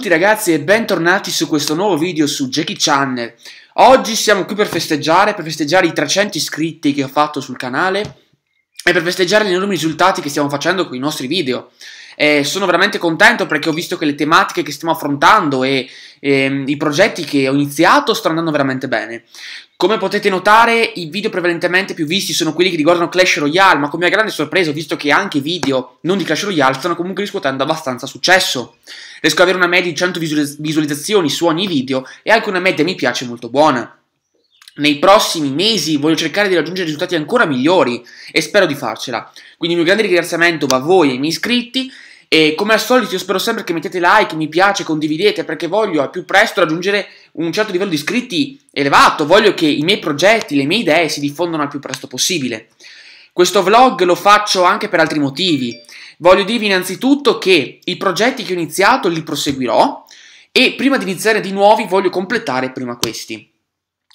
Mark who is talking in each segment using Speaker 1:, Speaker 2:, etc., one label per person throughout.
Speaker 1: tutti ragazzi e bentornati su questo nuovo video su Jackie Channel Oggi siamo qui per festeggiare, per festeggiare i 300 iscritti che ho fatto sul canale E per festeggiare gli enormi risultati che stiamo facendo con i nostri video e Sono veramente contento perché ho visto che le tematiche che stiamo affrontando e, e ehm, i progetti che ho iniziato stanno andando veramente bene come potete notare, i video prevalentemente più visti sono quelli che riguardano Clash Royale, ma con mia grande sorpresa ho visto che anche i video non di Clash Royale stanno comunque riscuotendo abbastanza successo. Riesco ad avere una media di 100 visualizzazioni su ogni video e anche una media mi piace molto buona. Nei prossimi mesi voglio cercare di raggiungere risultati ancora migliori e spero di farcela. Quindi il mio grande ringraziamento va a voi e ai miei iscritti e come al solito io spero sempre che mettete like, mi piace, condividete perché voglio al più presto raggiungere un certo livello di iscritti elevato, voglio che i miei progetti, le mie idee si diffondano al più presto possibile. Questo vlog lo faccio anche per altri motivi. Voglio dirvi innanzitutto che i progetti che ho iniziato li proseguirò e prima di iniziare di nuovi voglio completare prima questi.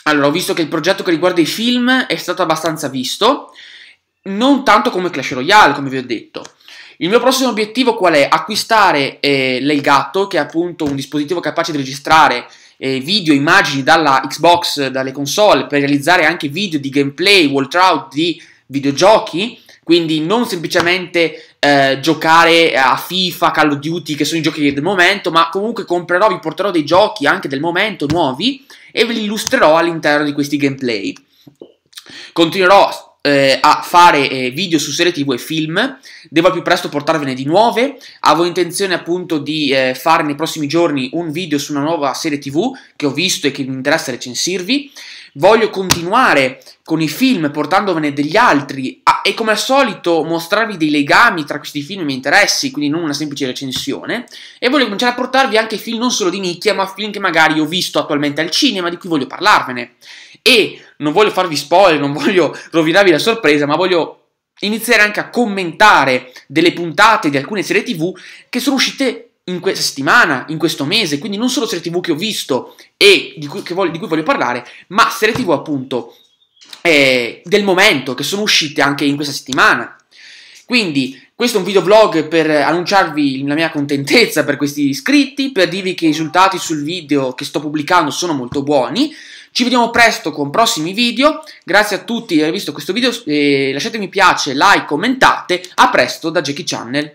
Speaker 1: Allora, ho visto che il progetto che riguarda i film è stato abbastanza visto non tanto come Clash Royale, come vi ho detto. Il mio prossimo obiettivo qual è? Acquistare eh, l'Elgato, che è appunto un dispositivo capace di registrare eh, video, immagini dalla Xbox, dalle console, per realizzare anche video di gameplay, wall di videogiochi. Quindi non semplicemente eh, giocare a FIFA, Call of Duty, che sono i giochi del momento, ma comunque comprerò, vi porterò dei giochi anche del momento nuovi e ve li illustrerò all'interno di questi gameplay. Continuerò eh, a fare eh, video su serie tv e film, devo al più presto portarvene di nuove, avevo intenzione appunto di eh, fare nei prossimi giorni un video su una nuova serie tv che ho visto e che mi interessa recensirvi, voglio continuare con i film portandovene degli altri a, e come al solito mostrarvi dei legami tra questi film e i miei interessi, quindi non una semplice recensione, e voglio cominciare a portarvi anche film non solo di nicchia, ma film che magari ho visto attualmente al cinema, di cui voglio parlarvene. E non voglio farvi spoiler, non voglio rovinarvi la sorpresa, ma voglio iniziare anche a commentare delle puntate di alcune serie TV che sono uscite in questa settimana, in questo mese, quindi non solo serie TV che ho visto e di cui, voglio, di cui voglio parlare, ma serie TV appunto eh, del momento che sono uscite anche in questa settimana. Quindi questo è un video vlog per annunciarvi la mia contentezza per questi iscritti, per dirvi che i risultati sul video che sto pubblicando sono molto buoni. Ci vediamo presto con prossimi video, grazie a tutti di aver visto questo video, lasciate mi piace, like, commentate, a presto da Jackie Channel.